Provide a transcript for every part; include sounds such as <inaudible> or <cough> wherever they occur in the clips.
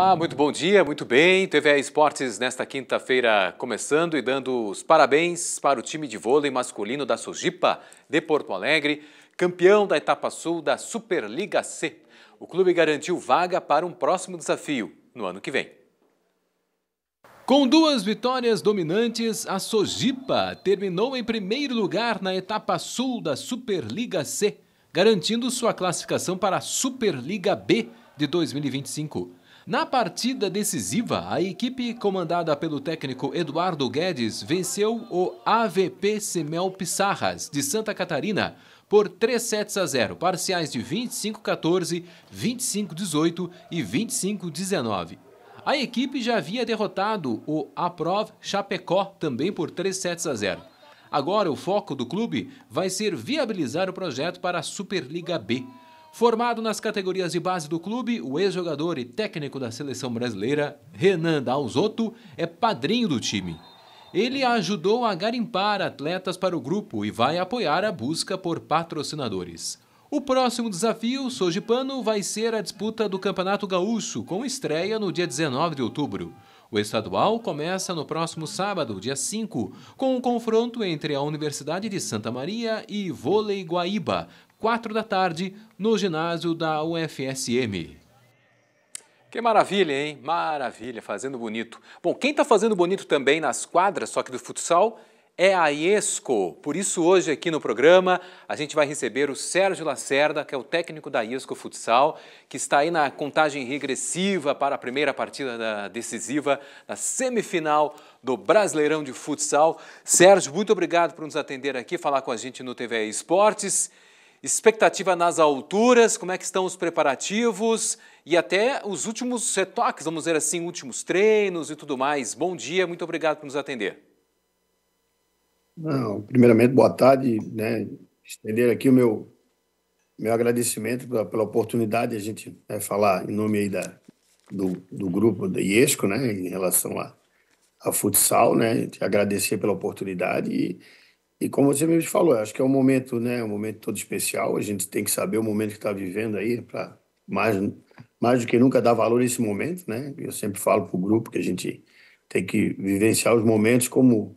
Olá, muito bom dia, muito bem. TV Esportes nesta quinta-feira começando e dando os parabéns para o time de vôlei masculino da Sojipa de Porto Alegre, campeão da etapa sul da Superliga C. O clube garantiu vaga para um próximo desafio no ano que vem. Com duas vitórias dominantes, a Sojipa terminou em primeiro lugar na etapa sul da Superliga C, garantindo sua classificação para a Superliga B de 2025. Na partida decisiva, a equipe comandada pelo técnico Eduardo Guedes venceu o AVP Semel Pissarras, de Santa Catarina, por 3 sets a 0, parciais de 25-14, 25-18 e 25-19. A equipe já havia derrotado o Aprov Chapecó também por 3 sets a 0. Agora o foco do clube vai ser viabilizar o projeto para a Superliga B. Formado nas categorias de base do clube, o ex-jogador e técnico da seleção brasileira, Renan Dalzotto, é padrinho do time. Ele ajudou a garimpar atletas para o grupo e vai apoiar a busca por patrocinadores. O próximo desafio, Sojipano, vai ser a disputa do Campeonato Gaúcho, com estreia no dia 19 de outubro. O estadual começa no próximo sábado, dia 5, com o um confronto entre a Universidade de Santa Maria e Vôlei Guaíba, quatro da tarde, no ginásio da UFSM. Que maravilha, hein? Maravilha, fazendo bonito. Bom, quem está fazendo bonito também nas quadras, só que do futsal, é a IESCO. Por isso, hoje aqui no programa, a gente vai receber o Sérgio Lacerda, que é o técnico da IESCO Futsal, que está aí na contagem regressiva para a primeira partida decisiva da semifinal do Brasileirão de Futsal. Sérgio, muito obrigado por nos atender aqui, falar com a gente no TV Esportes expectativa nas alturas, como é que estão os preparativos e até os últimos retoques, vamos dizer assim, últimos treinos e tudo mais. Bom dia, muito obrigado por nos atender. Não, primeiramente, boa tarde, né? Estender aqui o meu, meu agradecimento pela, pela oportunidade de a gente né, falar em nome aí da, do, do grupo da IESCO, né, em relação a, a futsal, né? Agradecer pela oportunidade e e como você mesmo falou, acho que é um momento, né, um momento todo especial. A gente tem que saber o momento que está vivendo aí para mais, mais do que nunca dar valor a esse momento, né? Eu sempre falo para o grupo que a gente tem que vivenciar os momentos como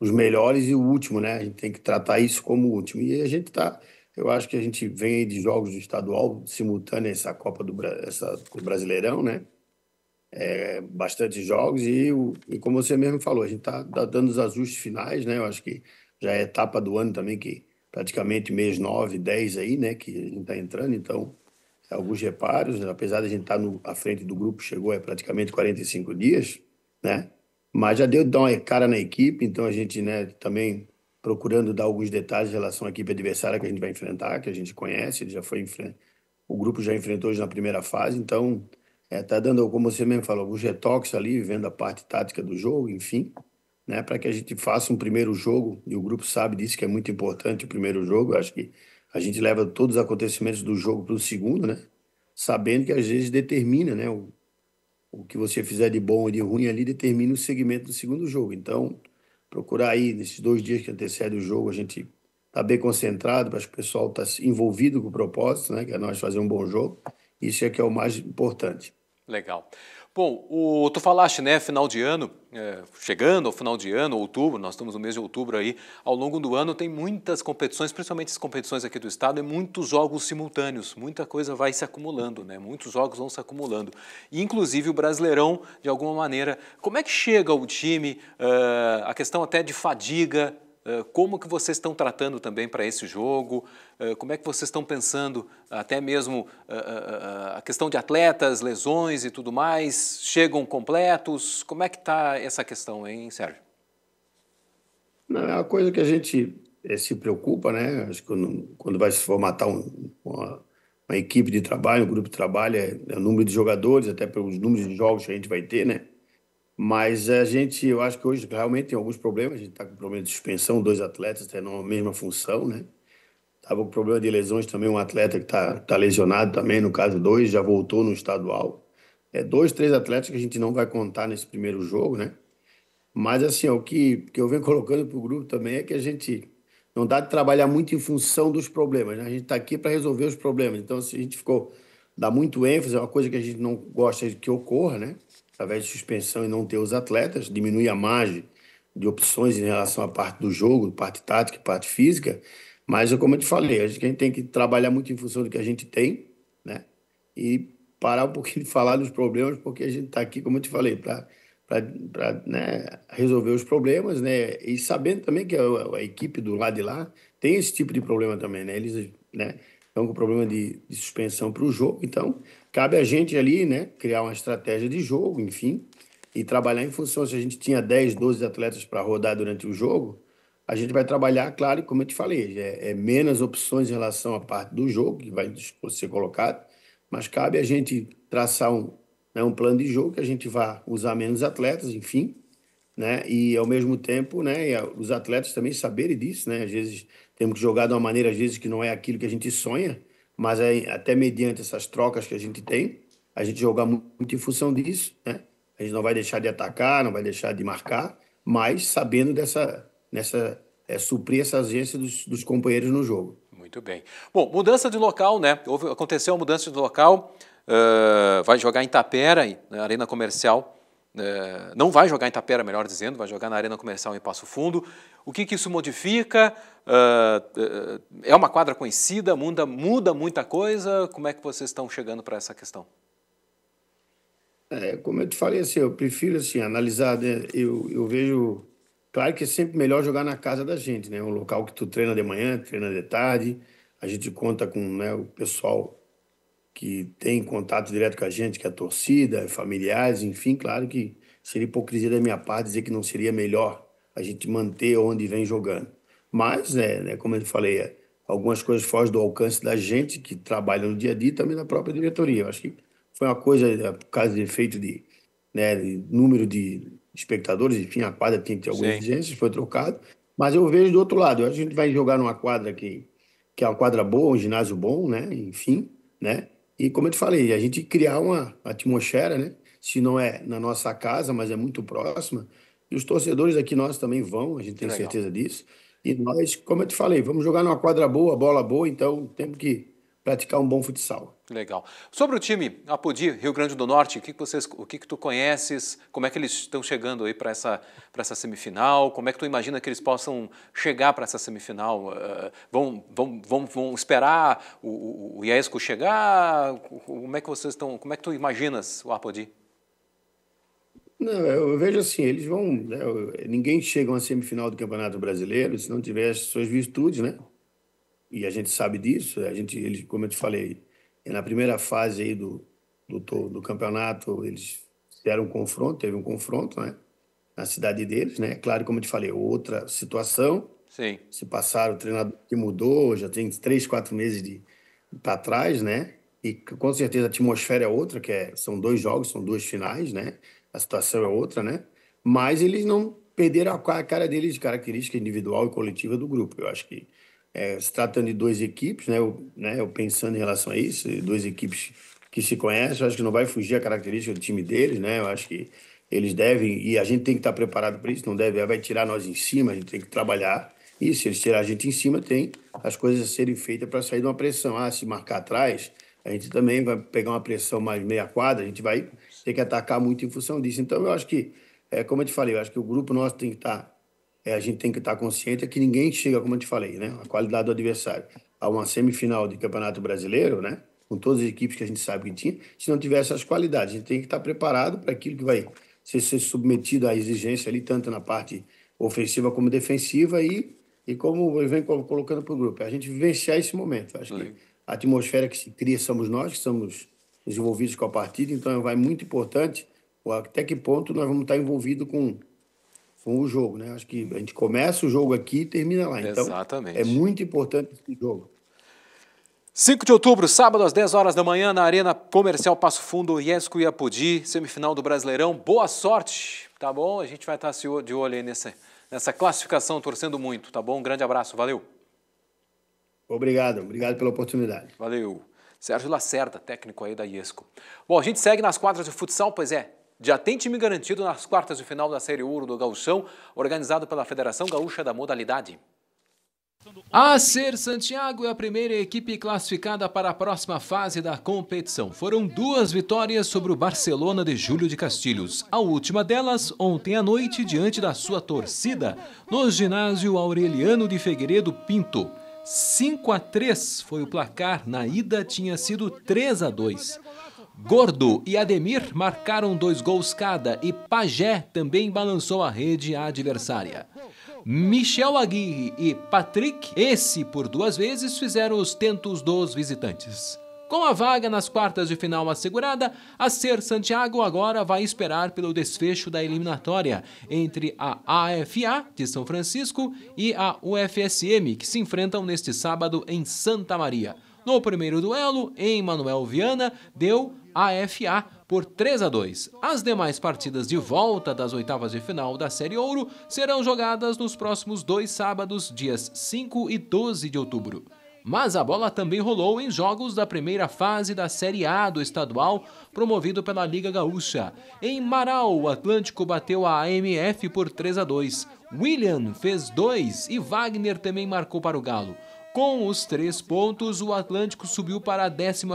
os melhores e o último, né? A gente tem que tratar isso como o último. E a gente está, eu acho que a gente vem aí de jogos do estadual simultânea essa Copa do essa, do Brasileirão, né? É, bastante jogos e, e como você mesmo falou, a gente está tá dando os ajustes finais, né? Eu acho que já é etapa do ano também, que praticamente mês 9, 10 aí, né, que a gente está entrando, então é alguns reparos, né, apesar de a gente estar tá à frente do grupo, chegou é praticamente 45 dias, né? Mas já deu de dar uma cara na equipe, então a gente né, também procurando dar alguns detalhes em relação à equipe adversária que a gente vai enfrentar, que a gente conhece, já foi o grupo já enfrentou hoje na primeira fase, então está é, tá dando, como você mesmo falou, alguns retoques ali, vendo a parte tática do jogo, enfim né, para que a gente faça um primeiro jogo, e o grupo sabe disso que é muito importante o primeiro jogo, acho que a gente leva todos os acontecimentos do jogo para o segundo, né, sabendo que às vezes determina, né, o, o que você fizer de bom e de ruim ali determina o segmento do segundo jogo, então procurar aí nesses dois dias que antecede o jogo, a gente tá bem concentrado, para que o pessoal está envolvido com o propósito, né, que é nós fazer um bom jogo, isso é que é o mais importante. Legal. Bom, o, tu falaste, né, final de ano, é, chegando ao final de ano, outubro, nós estamos no mês de outubro aí, ao longo do ano tem muitas competições, principalmente as competições aqui do estado, e muitos jogos simultâneos, muita coisa vai se acumulando, né, muitos jogos vão se acumulando. E, inclusive o Brasileirão, de alguma maneira, como é que chega o time, uh, a questão até de fadiga, eh, como que vocês estão tratando também para esse jogo? Eh, como é que vocês estão pensando até mesmo eh, a questão de atletas, lesões e tudo mais? Chegam completos? Como é que está essa questão, hein, Sérgio? Não, é uma coisa que a gente se preocupa, né? Acho que quando, vai se formatar uma, uma, equipe de trabalho, um grupo de trabalho, é, é o número de jogadores, até pelos números de jogos que a gente vai ter, né? Mas a gente, eu acho que hoje realmente tem alguns problemas. A gente está com problema de suspensão, dois atletas tendo tá a mesma função, né? Estava com problema de lesões também, um atleta que está tá lesionado também, no caso dois, já voltou no estadual. É dois, três atletas que a gente não vai contar nesse primeiro jogo, né? Mas assim, o que, que eu venho <laughs> colocando para o grupo também é que a gente não dá de trabalhar muito em função dos problemas, né? A gente está aqui para resolver os problemas. Então, se a gente ficou, dá muito ênfase, é uma coisa que a gente não gosta que ocorra, né? através de suspensão e não ter os atletas, diminui a margem de opções em relação à parte do jogo, parte tática e parte física. Mas, como eu te falei, acho que a gente tem que trabalhar muito em função do que a gente tem, né? E parar um pouquinho de falar dos problemas, porque a gente está aqui, como eu te falei, para para né, resolver os problemas, né? E sabendo também que a, a, equipe do lado de lá tem esse tipo de problema também, né? Eles né, estão com problema de, de suspensão para o jogo, então Cabe a gente ali, né, criar uma estratégia de jogo, enfim, e trabalhar em função. Se a gente tinha 10, 12 atletas para rodar durante o jogo, a gente vai trabalhar, claro, como eu te falei, é, é, menos opções em relação à parte do jogo que vai ser colocado, mas cabe a gente traçar um, né, um plano de jogo que a gente vá usar menos atletas, enfim, né? E ao mesmo tempo, né, os atletas também saberem disso, né? Às vezes temos que jogar de uma maneira às vezes que não é aquilo que a gente sonha, mas é, até mediante essas trocas que a gente tem, a gente jogar muito em função disso, né? A gente não vai deixar de atacar, não vai deixar de marcar, mas sabendo dessa, nessa, é, suprir essa agência dos, dos companheiros no jogo. Muito bem. Bom, mudança de local, né? Houve, aconteceu a mudança de local, uh, vai jogar em Tapera, na né, Arena Comercial, é, não vai jogar em Tapera, melhor dizendo, vai jogar na Arena Comercial em Passo Fundo. O que, que isso modifica? é, é, é uma quadra conhecida, muda, muda muita coisa. Como é que vocês estão chegando para essa questão? É, como eu te falei, assim, eu prefiro assim, analisar, né? eu, eu vejo. Claro que é sempre melhor jogar na casa da gente, né? Um local que tu treina de manhã, treina de tarde. A gente conta com né, o pessoal que tem contato direto com a gente, que é a torcida, familiares, enfim, claro que seria hipocrisia da minha parte dizer que não seria melhor a gente manter onde vem jogando. Mas, é, né como eu falei, é, algumas coisas fogem do alcance da gente que trabalha no dia a dia e também da própria diretoria. Eu acho que foi uma coisa, é, por causa de efeito de, né, de número de espectadores, enfim, a quadra tinha que ter algumas Sim. exigências, foi trocado. Mas eu vejo do outro lado, eu acho que a gente vai jogar numa quadra que, que é uma quadra boa, um ginásio bom, né, enfim, né, e como eu te falei, a gente criar uma atmosfera, né? Se não é na nossa casa, mas é muito próxima. E os torcedores aqui nós também vão, a gente tem Legal. certeza disso. E nós, como eu te falei, vamos jogar numa quadra boa, bola boa, então temos que praticar um bom futsal. Legal. Sobre o time Apodi, Rio Grande do Norte, o que, vocês, o que, que tu conheces? Como é que eles estão chegando aí para essa, essa semifinal? Como é que tu imagina que eles possam chegar para essa semifinal? Uh, vão, vão, vão, vão esperar o, o, Iesco chegar? Como é que vocês estão? Como é que tu imaginas o Apodi? Não, eu vejo assim, eles vão. Né, ninguém chega a uma semifinal do Campeonato Brasileiro se não tiver suas virtudes, né? e a gente sabe disso. A gente, eles, como eu te falei, na primeira fase aí do, do, do campeonato, eles fizeram um confronto, teve um confronto, né? Na cidade deles, né? Claro, como eu te falei, outra situação. Sim. Se passaram, o treinador que mudou, já tem três, quatro meses de para trás, né? E com certeza a atmosfera é outra, que é, são dois jogos, são duas finais, né? A situação é outra, né? Mas eles não perderam a cara deles de característica individual e coletiva do grupo. Eu acho que é, se tratando de duas equipes, né eu, né? eu pensando em relação a isso, duas equipes que se conhecem, eu acho que não vai fugir a característica do time deles, né? Eu acho que eles devem, e a gente tem que estar preparado para isso, não deve, é, vai tirar nós em cima, a gente tem que trabalhar. E se eles tirar a gente em cima, tem as coisas a serem feitas para sair de uma pressão. Ah, se marcar atrás, a gente também vai pegar uma pressão mais meia quadra, a gente vai ter que atacar muito em função disso. Então, eu acho que, é, como eu te falei, eu acho que o grupo nosso tem que estar é, a gente tem que estar consciente é que ninguém chega, como eu te falei, né, a qualidade do adversário, a uma semifinal de Campeonato Brasileiro, né, com todas as equipes que a gente sabe que tinha, se não tivesse as qualidades. A gente tem que estar preparado para aquilo que vai ser, ser submetido à exigência ali, tanto na parte ofensiva como defensiva e, e como vem colocando para o grupo. É a gente vivenciar esse momento. Acho que a atmosfera que se cria somos nós, que somos envolvidos com a partida, então vai muito importante até que ponto nós vamos estar envolvidos com com o jogo, né? Acho que a gente começa o jogo aqui e termina lá. Então, Exatamente. É muito importante esse jogo. 5 de outubro, sábado, às 10 horas da manhã, na Arena Comercial Passo Fundo, Iesco Apudi, semifinal do Brasileirão. Boa sorte, tá bom? A gente vai estar de olho aí nessa, nessa classificação, torcendo muito, tá bom? Um grande abraço, valeu. Obrigado, obrigado pela oportunidade. Valeu. Sérgio Lacerda, técnico aí da Iesco. Bom, a gente segue nas quadras de futsal, pois é, de atente-me garantido nas quartas de final da Série Ouro do Gauchão, organizado pela Federação Gaúcha da Modalidade. A Ser Santiago é a primeira equipe classificada para a próxima fase da competição. Foram duas vitórias sobre o Barcelona de Júlio de Castilhos. A última delas ontem à noite diante da sua torcida no ginásio Aureliano de Figueiredo Pinto. 5 a 3 foi o placar, na ida tinha sido 3 a 2. Gordo e Ademir marcaram dois gols cada e Pajé também balançou a rede adversária. Michel Aguirre e Patrick, esse por duas vezes, fizeram os tentos dos visitantes. Com a vaga nas quartas de final assegurada, a Ser Santiago agora vai esperar pelo desfecho da eliminatória entre a AFA de São Francisco e a UFSM, que se enfrentam neste sábado em Santa Maria. No primeiro duelo, em Manuel Viana, deu AFA por 3 a 2. As demais partidas de volta das oitavas de final da Série Ouro serão jogadas nos próximos dois sábados, dias 5 e 12 de outubro. Mas a bola também rolou em jogos da primeira fase da Série A do estadual, promovido pela Liga Gaúcha. Em Marau, o Atlântico bateu a AMF por 3 a 2. William fez dois e Wagner também marcou para o Galo. Com os três pontos, o Atlântico subiu para a 11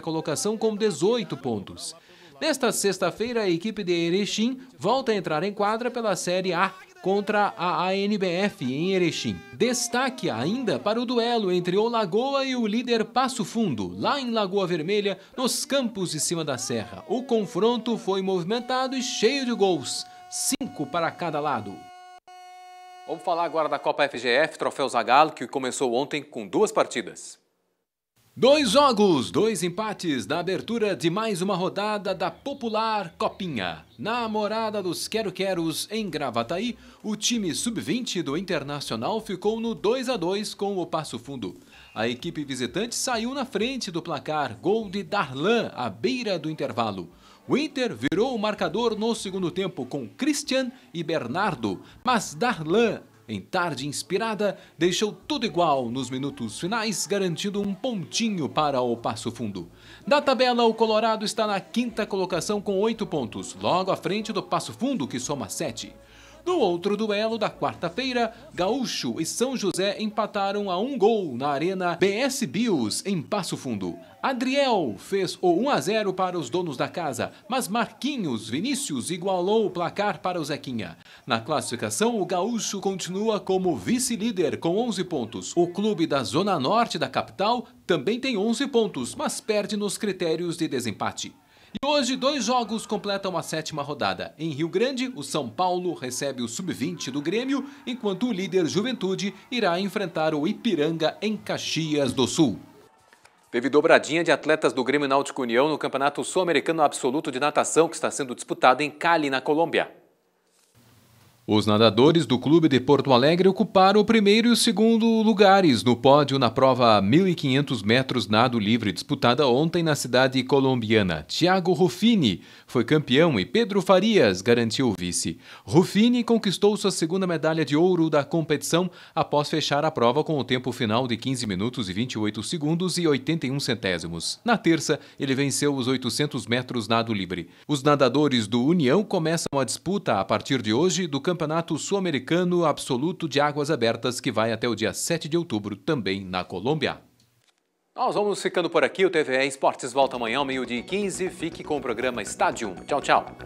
colocação com 18 pontos. Nesta sexta-feira, a equipe de Erechim volta a entrar em quadra pela Série A contra a ANBF em Erechim. Destaque ainda para o duelo entre o Lagoa e o líder Passo Fundo, lá em Lagoa Vermelha, nos campos de cima da serra. O confronto foi movimentado e cheio de gols, cinco para cada lado. Vamos falar agora da Copa FGF, Troféu Zagallo, que começou ontem com duas partidas. Dois jogos, dois empates na abertura de mais uma rodada da popular Copinha. Na morada dos Quero Queros em Gravataí, o time sub-20 do Internacional ficou no 2 a 2 com o Passo Fundo. A equipe visitante saiu na frente do placar, gol de Darlan à beira do intervalo. O Inter virou o marcador no segundo tempo com Christian e Bernardo, mas Darlan, em tarde inspirada, deixou tudo igual nos minutos finais, garantindo um pontinho para o Passo Fundo. Na tabela, o Colorado está na quinta colocação com oito pontos, logo à frente do Passo Fundo, que soma sete. No outro duelo da quarta-feira, Gaúcho e São José empataram a um gol na Arena BS Bios, em Passo Fundo. Adriel fez o 1 a 0 para os donos da casa, mas Marquinhos Vinícius igualou o placar para o Zequinha. Na classificação, o gaúcho continua como vice-líder com 11 pontos. O clube da zona norte da capital também tem 11 pontos, mas perde nos critérios de desempate. E hoje, dois jogos completam a sétima rodada. Em Rio Grande, o São Paulo recebe o Sub-20 do Grêmio, enquanto o líder Juventude irá enfrentar o Ipiranga em Caxias do Sul. Teve dobradinha de atletas do Grêmio Náutico União no Campeonato Sul-Americano Absoluto de Natação, que está sendo disputado em Cali, na Colômbia. Os nadadores do clube de Porto Alegre ocuparam o primeiro e o segundo lugares no pódio na prova 1.500 metros nado livre disputada ontem na cidade colombiana. Thiago Ruffini foi campeão e Pedro Farias garantiu o vice. Ruffini conquistou sua segunda medalha de ouro da competição após fechar a prova com o tempo final de 15 minutos e 28 segundos e 81 centésimos. Na terça, ele venceu os 800 metros nado livre. Os nadadores do União começam a disputa a partir de hoje do campeonato Campeonato Sul-Americano Absoluto de Águas Abertas, que vai até o dia 7 de outubro, também na Colômbia. Nós vamos ficando por aqui. O TVE Esportes volta amanhã, meio-dia e 15. Fique com o programa Estádio. Tchau, tchau.